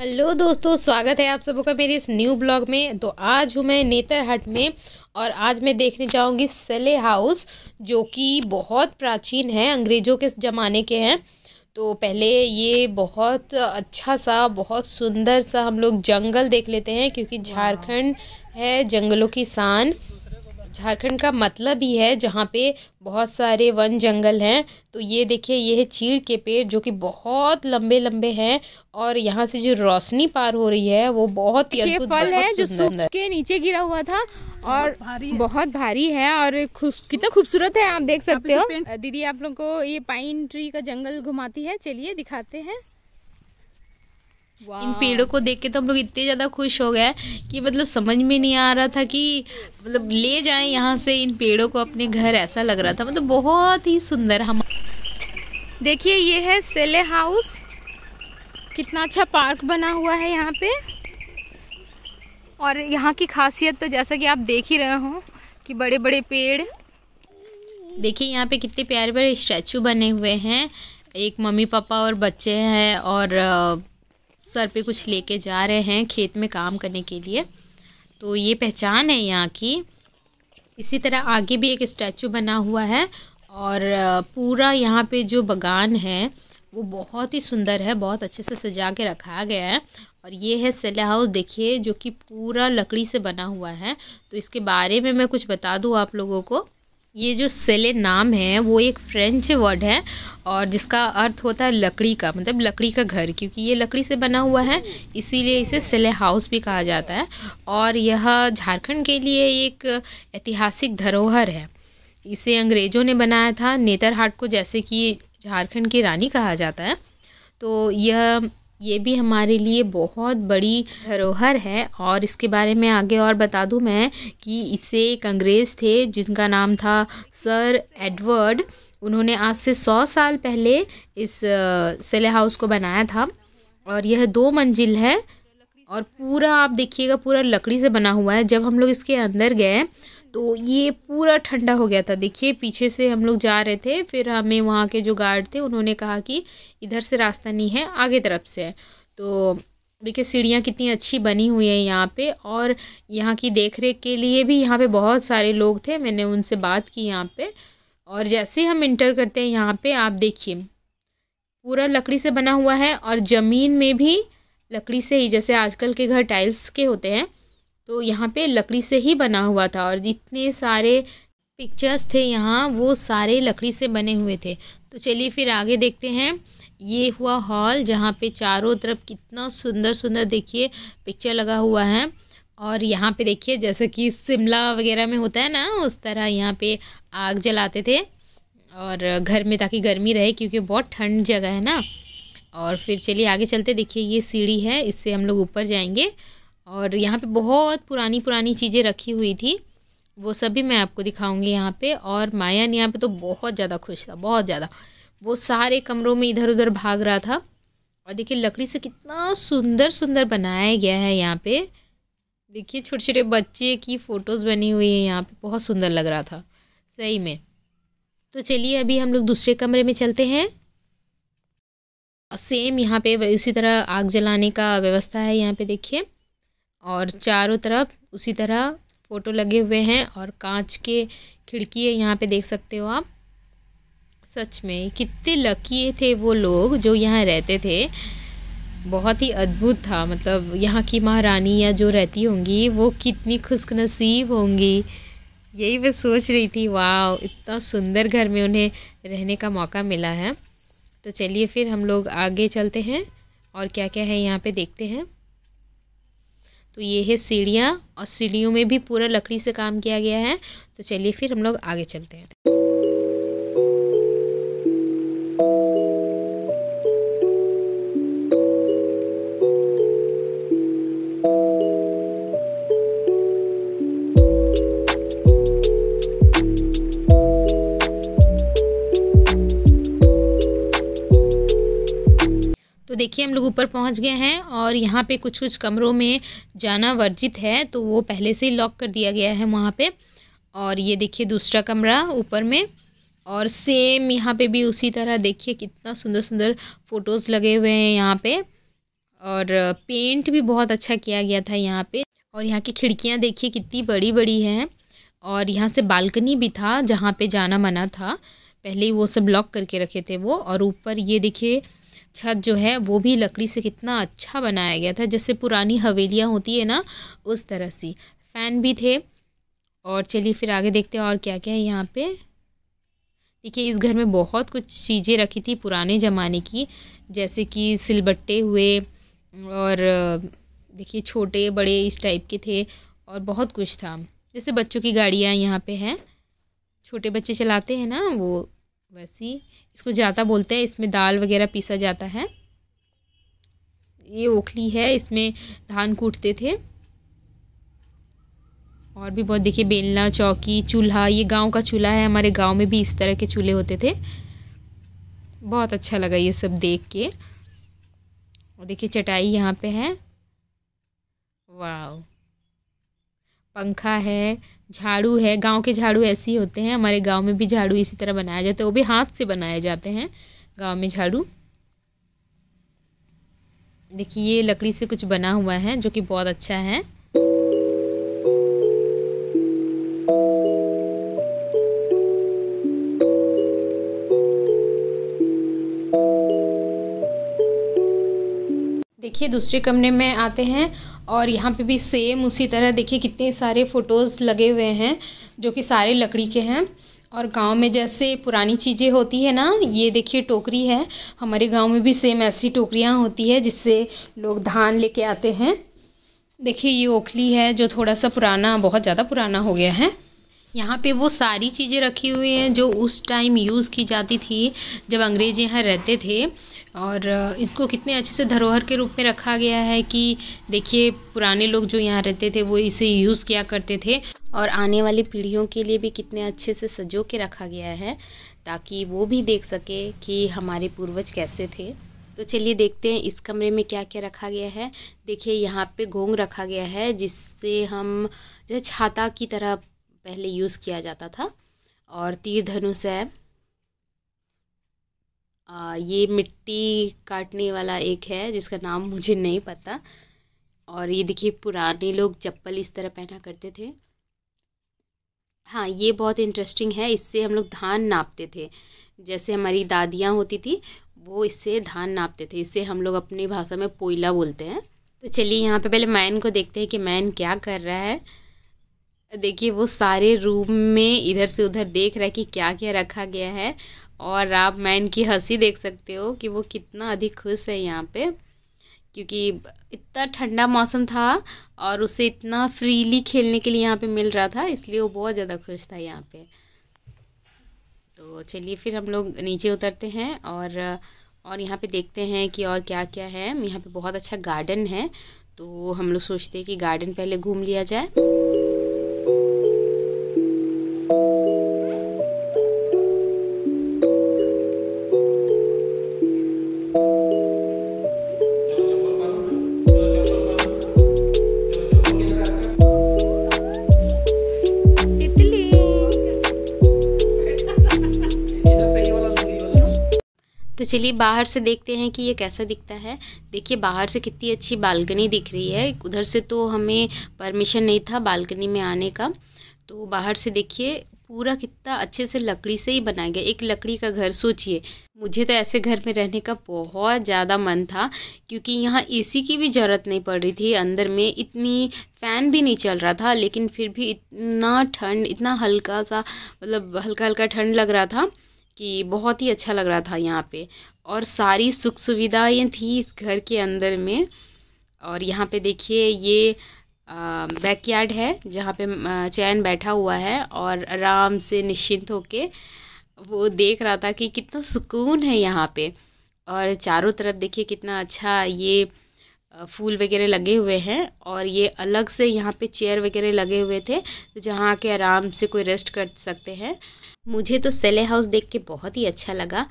Hello दोस्तों स्वागत है आप सब का मेरे इस न्यू ब्लॉग में तो आज हूँ मैं नेतरहट में और आज मैं देखने जाऊँगी सले हाउस जो कि बहुत प्राचीन है अंग्रेज़ों के ज़माने के हैं तो पहले ये बहुत अच्छा सा बहुत सुंदर सा हम लोग जंगल देख लेते हैं क्योंकि झारखंड है जंगलों की शान झारखंड का मतलब ही है जहाँ पे बहुत सारे वन जंगल हैं तो ये देखिए ये है चीड़ के पेड़ जो कि बहुत लंबे लंबे हैं और यहाँ से जो रोशनी पार हो रही है वो बहुत ही अद्भुत फल है जो के नीचे गिरा हुआ था और भारी बहुत भारी है और कितना खूबसूरत है आप देख सकते हो दीदी आप लोग को ये पाइन ट्री का जंगल घुमाती है चलिए दिखाते हैं इन पेड़ों को देख के तो हम लोग इतने ज़्यादा खुश हो गए कि मतलब समझ में नहीं आ रहा था कि मतलब ले जाएं यहाँ से इन पेड़ों को अपने घर ऐसा लग रहा था मतलब बहुत ही सुंदर हम देखिए ये है सेले हाउस कितना अच्छा पार्क बना हुआ है यहाँ पे और यहाँ की खासियत तो जैसा कि आप देख ही रहे हो कि बड़े बड़े पेड़ देखिए यहाँ पे कितने प्यारे प्यारे स्टैचू बने हुए हैं एक मम्मी पापा और बच्चे हैं और सर पे कुछ लेके जा रहे हैं खेत में काम करने के लिए तो ये पहचान है यहाँ की इसी तरह आगे भी एक स्टैचू बना हुआ है और पूरा यहाँ पे जो बगान है वो बहुत ही सुंदर है बहुत अच्छे से सजा के रखा गया है और ये है सेला हाउस देखिए जो कि पूरा लकड़ी से बना हुआ है तो इसके बारे में मैं कुछ बता दूँ आप लोगों को ये जो सेले नाम है वो एक फ्रेंच वर्ड है और जिसका अर्थ होता है लकड़ी का मतलब लकड़ी का घर क्योंकि ये लकड़ी से बना हुआ है इसीलिए इसे सेले हाउस भी कहा जाता है और यह झारखंड के लिए एक ऐतिहासिक धरोहर है इसे अंग्रेज़ों ने बनाया था नेतरहाट को जैसे कि झारखंड की रानी कहा जाता है तो यह ये भी हमारे लिए बहुत बड़ी धरोहर है और इसके बारे में आगे और बता दूँ मैं कि इसे एक अंग्रेज़ थे जिनका नाम था सर एडवर्ड उन्होंने आज से सौ साल पहले इस सेले हाउस को बनाया था और यह दो मंजिल है और पूरा आप देखिएगा पूरा लकड़ी से बना हुआ है जब हम लोग इसके अंदर गए तो ये पूरा ठंडा हो गया था देखिए पीछे से हम लोग जा रहे थे फिर हमें वहाँ के जो गार्ड थे उन्होंने कहा कि इधर से रास्ता नहीं है आगे तरफ से है तो देखिए सीढ़ियाँ कितनी अच्छी बनी हुई हैं यहाँ पे और यहाँ की देख रेख के लिए भी यहाँ पे बहुत सारे लोग थे मैंने उनसे बात की यहाँ पे और जैसे हम इंटर करते हैं यहाँ पे आप देखिए पूरा लकड़ी से बना हुआ है और ज़मीन में भी लकड़ी से ही जैसे आजकल के घर टाइल्स के होते हैं तो यहाँ पे लकड़ी से ही बना हुआ था और जितने सारे पिक्चर्स थे यहाँ वो सारे लकड़ी से बने हुए थे तो चलिए फिर आगे देखते हैं ये हुआ हॉल जहाँ पे चारों तरफ कितना सुंदर सुंदर देखिए पिक्चर लगा हुआ है और यहाँ पे देखिए जैसे कि शिमला वगैरह में होता है ना उस तरह यहाँ पे आग जलाते थे और घर में ताकि गर्मी रहे क्योंकि बहुत ठंड जगह है ना और फिर चलिए आगे चलते देखिए ये सीढ़ी है इससे हम लोग ऊपर जाएंगे और यहाँ पे बहुत पुरानी पुरानी चीज़ें रखी हुई थी वो सभी मैं आपको दिखाऊंगी यहाँ पे और मायन यहाँ पे तो बहुत ज़्यादा खुश था बहुत ज़्यादा वो सारे कमरों में इधर उधर भाग रहा था और देखिए लकड़ी से कितना सुंदर सुंदर बनाया गया है यहाँ पे देखिए छोटे छोटे बच्चे की फ़ोटोज़ बनी हुई है यहाँ पे बहुत सुंदर लग रहा था सही में तो चलिए अभी हम लोग दूसरे कमरे में चलते हैं सेम यहाँ पे इसी तरह आग जलाने का व्यवस्था है यहाँ पे देखिए और चारों तरफ उसी तरह फोटो लगे हुए हैं और कांच के खिड़की है यहाँ पे देख सकते हो आप सच में कितने लकी थे वो लोग जो यहाँ रहते थे बहुत ही अद्भुत था मतलब यहाँ की महारानी या जो रहती होंगी वो कितनी नसीब होंगी यही मैं सोच रही थी वाह इतना सुंदर घर में उन्हें रहने का मौका मिला है तो चलिए फिर हम लोग आगे चलते हैं और क्या क्या है यहाँ पे देखते हैं तो ये है सीढ़ियाँ और सीढ़ियों में भी पूरा लकड़ी से काम किया गया है तो चलिए फिर हम लोग आगे चलते हैं तो देखिए हम लोग ऊपर पहुंच गए हैं और यहाँ पे कुछ कुछ कमरों में जाना वर्जित है तो वो पहले से ही लॉक कर दिया गया है वहाँ पे और ये देखिए दूसरा कमरा ऊपर में और सेम यहाँ पे भी उसी तरह देखिए कितना सुंदर सुंदर फ़ोटोज़ लगे हुए हैं यहाँ पे और पेंट भी बहुत अच्छा किया गया था यहाँ पे और यहाँ की खिड़कियाँ देखिए कितनी बड़ी बड़ी हैं और यहाँ से बालकनी भी था जहाँ पर जाना मना था पहले ही वो सब लॉक करके रखे थे वो और ऊपर ये देखिए छत जो है वो भी लकड़ी से कितना अच्छा बनाया गया था जैसे पुरानी हवेलियाँ होती है ना उस तरह सी फ़ैन भी थे और चलिए फिर आगे देखते हैं और क्या क्या है यहाँ पे देखिए इस घर में बहुत कुछ चीज़ें रखी थी पुराने ज़माने की जैसे कि सिलबट्टे हुए और देखिए छोटे बड़े इस टाइप के थे और बहुत कुछ था जैसे बच्चों की गाड़ियाँ यहाँ पे हैं छोटे बच्चे चलाते हैं ना वो ही इसको जाता बोलते हैं इसमें दाल वगैरह पीसा जाता है ये ओखली है इसमें धान कूटते थे और भी बहुत देखिए बेलना चौकी चूल्हा ये गांव का चूल्हा है हमारे गांव में भी इस तरह के चूल्हे होते थे बहुत अच्छा लगा ये सब देख के और देखिए चटाई यहाँ पे है वाह पंखा है झाड़ू है गांव के झाड़ू ऐसे ही होते हैं हमारे गांव में भी झाड़ू इसी तरह बनाया जाता है वो भी हाथ से बनाए जाते हैं गांव में झाड़ू देखिए ये लकड़ी से कुछ बना हुआ है जो कि बहुत अच्छा है देखिए दूसरे कमरे में आते हैं और यहाँ पे भी सेम उसी तरह देखिए कितने सारे फ़ोटोज़ लगे हुए हैं जो कि सारे लकड़ी के हैं और गांव में जैसे पुरानी चीज़ें होती है ना ये देखिए टोकरी है हमारे गांव में भी सेम ऐसी टोकरियाँ होती है जिससे लोग धान लेके आते हैं देखिए ये ओखली है जो थोड़ा सा पुराना बहुत ज़्यादा पुराना हो गया है यहाँ पे वो सारी चीज़ें रखी हुई हैं जो उस टाइम यूज़ की जाती थी जब अंग्रेज यहाँ रहते थे और इसको कितने अच्छे से धरोहर के रूप में रखा गया है कि देखिए पुराने लोग जो यहाँ रहते थे वो इसे यूज़ किया करते थे और आने वाली पीढ़ियों के लिए भी कितने अच्छे से सजो के रखा गया है ताकि वो भी देख सके कि हमारे पूर्वज कैसे थे तो चलिए देखते हैं इस कमरे में क्या क्या रखा गया है देखिए यहाँ पे घोंग रखा गया है जिससे हम जैसे छाता की तरह पहले यूज़ किया जाता था और तीर धनुष है आ, ये मिट्टी काटने वाला एक है जिसका नाम मुझे नहीं पता और ये देखिए पुराने लोग चप्पल इस तरह पहना करते थे हाँ ये बहुत इंटरेस्टिंग है इससे हम लोग धान नापते थे जैसे हमारी दादियाँ होती थी वो इससे धान नापते थे इससे हम लोग अपनी भाषा में पोइला बोलते हैं तो चलिए यहाँ पे पहले मैन को देखते हैं कि मैन क्या कर रहा है देखिए वो सारे रूम में इधर से उधर देख रहा है कि क्या क्या रखा गया है और आप मैं इनकी हंसी देख सकते हो कि वो कितना अधिक खुश है यहाँ पे क्योंकि इतना ठंडा मौसम था और उसे इतना फ्रीली खेलने के लिए यहाँ पे मिल रहा था इसलिए वो बहुत ज़्यादा खुश था यहाँ पे तो चलिए फिर हम लोग नीचे उतरते हैं और और यहाँ पे देखते हैं कि और क्या क्या है यहाँ पे बहुत अच्छा गार्डन है तो हम लोग सोचते हैं कि गार्डन पहले घूम लिया जाए Thank you. तो चलिए बाहर से देखते हैं कि ये कैसा दिखता है देखिए बाहर से कितनी अच्छी बालकनी दिख रही है उधर से तो हमें परमिशन नहीं था बालकनी में आने का तो बाहर से देखिए पूरा कितना अच्छे से लकड़ी से ही बनाया गया एक लकड़ी का घर सोचिए मुझे तो ऐसे घर में रहने का बहुत ज़्यादा मन था क्योंकि यहाँ एसी की भी ज़रूरत नहीं पड़ रही थी अंदर में इतनी फ़ैन भी नहीं चल रहा था लेकिन फिर भी इतना ठंड इतना हल्का सा मतलब हल्का हल्का ठंड लग रहा था कि बहुत ही अच्छा लग रहा था यहाँ पे और सारी सुख सुविधाएँ थी इस घर के अंदर में और यहाँ पे देखिए ये बैकयार्ड है जहाँ पे चैन बैठा हुआ है और आराम से निश्चिंत होके वो देख रहा था कि कितना सुकून है यहाँ पे और चारों तरफ देखिए कितना अच्छा ये फूल वगैरह लगे हुए हैं और ये अलग से यहाँ पे चेयर वगैरह लगे हुए थे तो जहाँ के आराम से कोई रेस्ट कर सकते हैं मुझे तो सेले हाउस देख के बहुत ही अच्छा लगा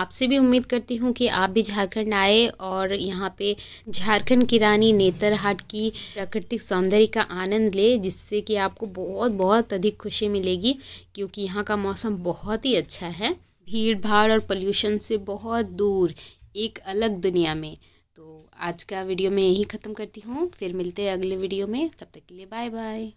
आपसे भी उम्मीद करती हूँ कि आप भी झारखंड आए और यहाँ पे झारखंड की रानी नेतरहाट की प्राकृतिक सौंदर्य का आनंद ले जिससे कि आपको बहुत बहुत अधिक खुशी मिलेगी क्योंकि यहाँ का मौसम बहुत ही अच्छा है भीड़ भाड़ और पल्यूशन से बहुत दूर एक अलग दुनिया में तो आज का वीडियो मैं यही ख़त्म करती हूँ फिर मिलते हैं अगले वीडियो में तब तक के लिए बाय बाय